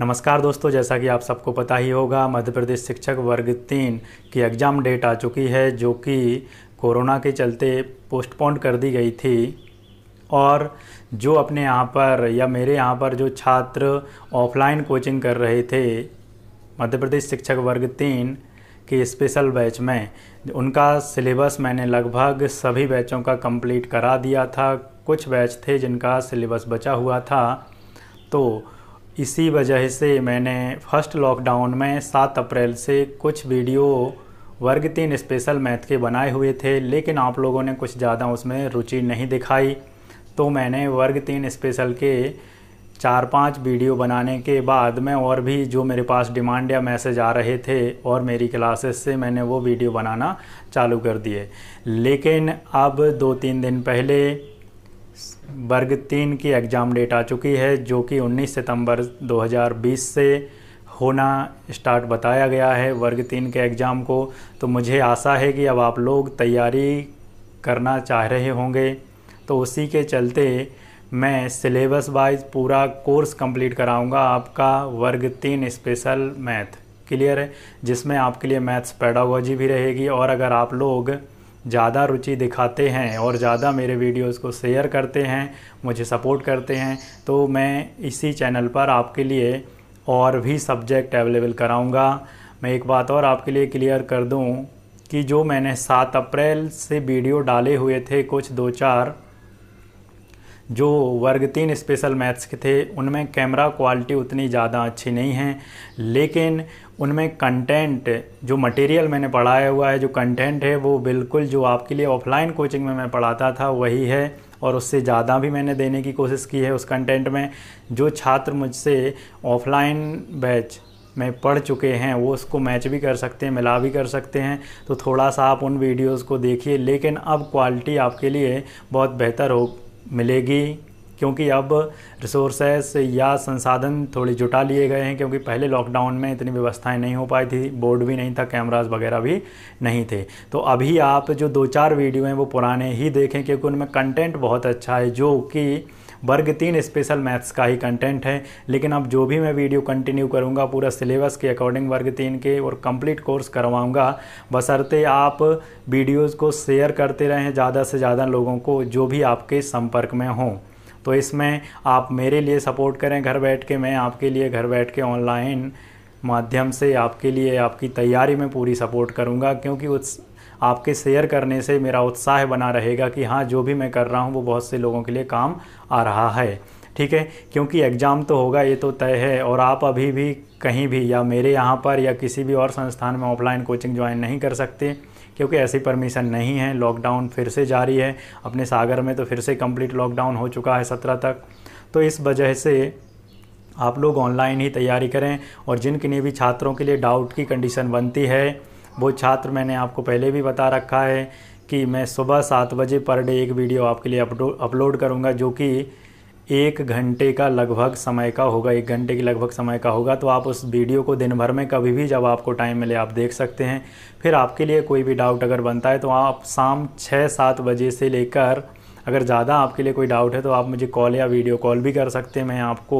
नमस्कार दोस्तों जैसा कि आप सबको पता ही होगा मध्य प्रदेश शिक्षक वर्ग तीन की एग्ज़ाम डेट आ चुकी है जो कि कोरोना के चलते पोस्टपोन कर दी गई थी और जो अपने यहाँ पर या मेरे यहाँ पर जो छात्र ऑफलाइन कोचिंग कर रहे थे मध्य प्रदेश शिक्षक वर्ग तीन के स्पेशल बैच में उनका सिलेबस मैंने लगभग सभी बैचों का कंप्लीट करा दिया था कुछ बैच थे जिनका सिलेबस बचा हुआ था तो इसी वजह से मैंने फर्स्ट लॉकडाउन में सात अप्रैल से कुछ वीडियो वर्ग तीन स्पेशल मैथ के बनाए हुए थे लेकिन आप लोगों ने कुछ ज़्यादा उसमें रुचि नहीं दिखाई तो मैंने वर्ग तीन स्पेशल के चार पांच वीडियो बनाने के बाद मैं और भी जो मेरे पास डिमांड या मैसेज आ रहे थे और मेरी क्लासेस से मैंने वो वीडियो बनाना चालू कर दिए लेकिन अब दो तीन दिन पहले वर्ग तीन की एग्ज़ाम डेट आ चुकी है जो कि 19 सितंबर 2020 से होना स्टार्ट बताया गया है वर्ग तीन के एग्ज़ाम को तो मुझे आशा है कि अब आप लोग तैयारी करना चाह रहे होंगे तो उसी के चलते मैं सिलेबस वाइज पूरा कोर्स कंप्लीट कराऊंगा आपका वर्ग तीन स्पेशल मैथ क्लियर है जिसमें आपके लिए मैथ्स पैडागोजी भी रहेगी और अगर आप लोग ज़्यादा रुचि दिखाते हैं और ज़्यादा मेरे वीडियोस को शेयर करते हैं मुझे सपोर्ट करते हैं तो मैं इसी चैनल पर आपके लिए और भी सब्जेक्ट अवेलेबल कराऊंगा मैं एक बात और आपके लिए क्लियर कर दूं कि जो मैंने सात अप्रैल से वीडियो डाले हुए थे कुछ दो चार जो वर्ग तीन स्पेशल मैथ्स के थे उनमें कैमरा क्वालिटी उतनी ज़्यादा अच्छी नहीं है लेकिन उनमें कंटेंट जो मटेरियल मैंने पढ़ाया हुआ है जो कंटेंट है वो बिल्कुल जो आपके लिए ऑफलाइन कोचिंग में मैं पढ़ाता था वही है और उससे ज़्यादा भी मैंने देने की कोशिश की है उस कंटेंट में जो छात्र मुझसे ऑफलाइन बैच में पढ़ चुके हैं वो उसको मैच भी कर सकते हैं मिला भी कर सकते हैं तो थोड़ा सा आप उन वीडियोस को देखिए लेकिन अब क्वालिटी आपके लिए बहुत बेहतर हो मिलेगी क्योंकि अब रिसोर्सेस या संसाधन थोड़ी जुटा लिए गए हैं क्योंकि पहले लॉकडाउन में इतनी व्यवस्थाएं नहीं हो पाई थी बोर्ड भी नहीं था कैमराज वगैरह भी नहीं थे तो अभी आप जो दो चार वीडियो हैं वो पुराने ही देखें क्योंकि उनमें कंटेंट बहुत अच्छा है जो कि वर्ग तीन स्पेशल मैथ्स का ही कंटेंट है लेकिन अब जो भी मैं वीडियो कंटिन्यू करूँगा पूरा सिलेबस के अकॉर्डिंग वर्ग तीन के और कंप्लीट कोर्स करवाऊँगा बसरते आप वीडियोज़ को शेयर करते रहें ज़्यादा से ज़्यादा लोगों को जो भी आपके संपर्क में हों तो इसमें आप मेरे लिए सपोर्ट करें घर बैठ के मैं आपके लिए घर बैठ के ऑनलाइन माध्यम से आपके लिए आपकी तैयारी में पूरी सपोर्ट करूँगा क्योंकि उस आपके शेयर करने से मेरा उत्साह बना रहेगा कि हाँ जो भी मैं कर रहा हूँ वो बहुत से लोगों के लिए काम आ रहा है ठीक है क्योंकि एग्ज़ाम तो होगा ये तो तय है और आप अभी भी कहीं भी या मेरे यहाँ पर या किसी भी और संस्थान में ऑफलाइन कोचिंग ज्वाइन नहीं कर सकते क्योंकि ऐसी परमिशन नहीं है लॉकडाउन फिर से जारी है अपने सागर में तो फिर से कंप्लीट लॉकडाउन हो चुका है सत्रह तक तो इस वजह से आप लोग ऑनलाइन ही तैयारी करें और जिन किन्नी भी छात्रों के लिए डाउट की कंडीशन बनती है वो छात्र मैंने आपको पहले भी बता रखा है कि मैं सुबह सात बजे पर डे एक वीडियो आपके लिए अपलोड करूँगा जो कि एक घंटे का लगभग समय का होगा एक घंटे के लगभग समय का होगा तो आप उस वीडियो को दिन भर में कभी भी जब आपको टाइम मिले आप देख सकते हैं फिर आपके लिए कोई भी डाउट अगर बनता है तो आप शाम छः सात बजे से लेकर अगर ज़्यादा आपके लिए कोई डाउट है तो आप मुझे कॉल या वीडियो कॉल भी कर सकते हैं मैं आपको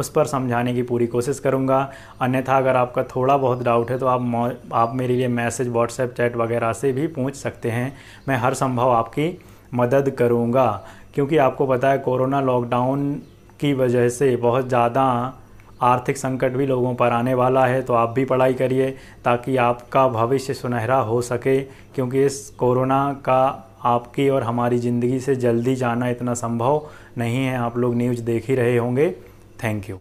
उस पर समझाने की पूरी कोशिश करूँगा अन्यथा अगर आपका थोड़ा बहुत डाउट है तो आप आप मेरे लिए मैसेज व्हाट्सएप चैट वगैरह से भी पूछ सकते हैं मैं हर संभव आपकी मदद करूँगा क्योंकि आपको पता है कोरोना लॉकडाउन की वजह से बहुत ज़्यादा आर्थिक संकट भी लोगों पर आने वाला है तो आप भी पढ़ाई करिए ताकि आपका भविष्य सुनहरा हो सके क्योंकि इस कोरोना का आपकी और हमारी ज़िंदगी से जल्दी जाना इतना संभव नहीं है आप लोग न्यूज़ देख ही रहे होंगे थैंक यू